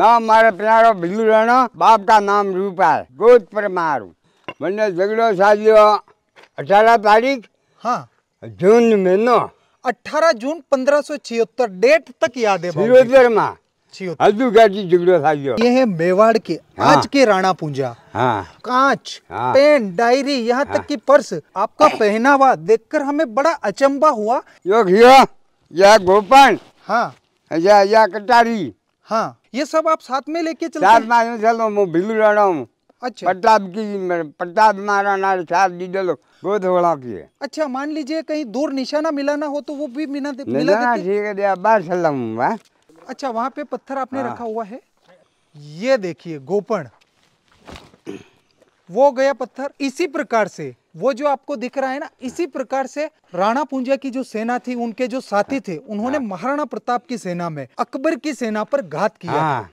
નામ મારે પ્યારો ભીલુ રહેણો બાપ કા નામ રૂપાલ गोद पर मारू मैंने झगड़ो शादी अठारह तारीख हाँ जून महीनो अठारह जून पंद्रह सौ छिहत्तर डेट तक याद है छिहत्तर में ये है मेवाड़ के हाँ, आज के राणा पूंजा हाँ, कांच हाँ, पेन डायरी यहाँ हाँ, तक की पर्स आपका पहनावा देखकर हमें बड़ा अचंबा हुआ यो यो या गोपाल हाँ या या कटारी हाँ ये सब आप साथ में लेके चलते चलो तो रहना हूँ अच्छा प्रताप की प्रताप महाराणा की है अच्छा मान लीजिए कहीं दूर निशाना मिलाना हो तो वो भी मिला दे, मिला देते हैं अच्छा वहाँ पे पत्थर आपने हाँ। रखा हुआ है ये देखिए गोपण वो गया पत्थर इसी प्रकार से वो जो आपको दिख रहा है ना इसी प्रकार से राणा पूंजा की जो सेना थी उनके जो साथी थे उन्होंने हाँ। महाराणा प्रताप की सेना में अकबर की सेना पर घात किया हाँ।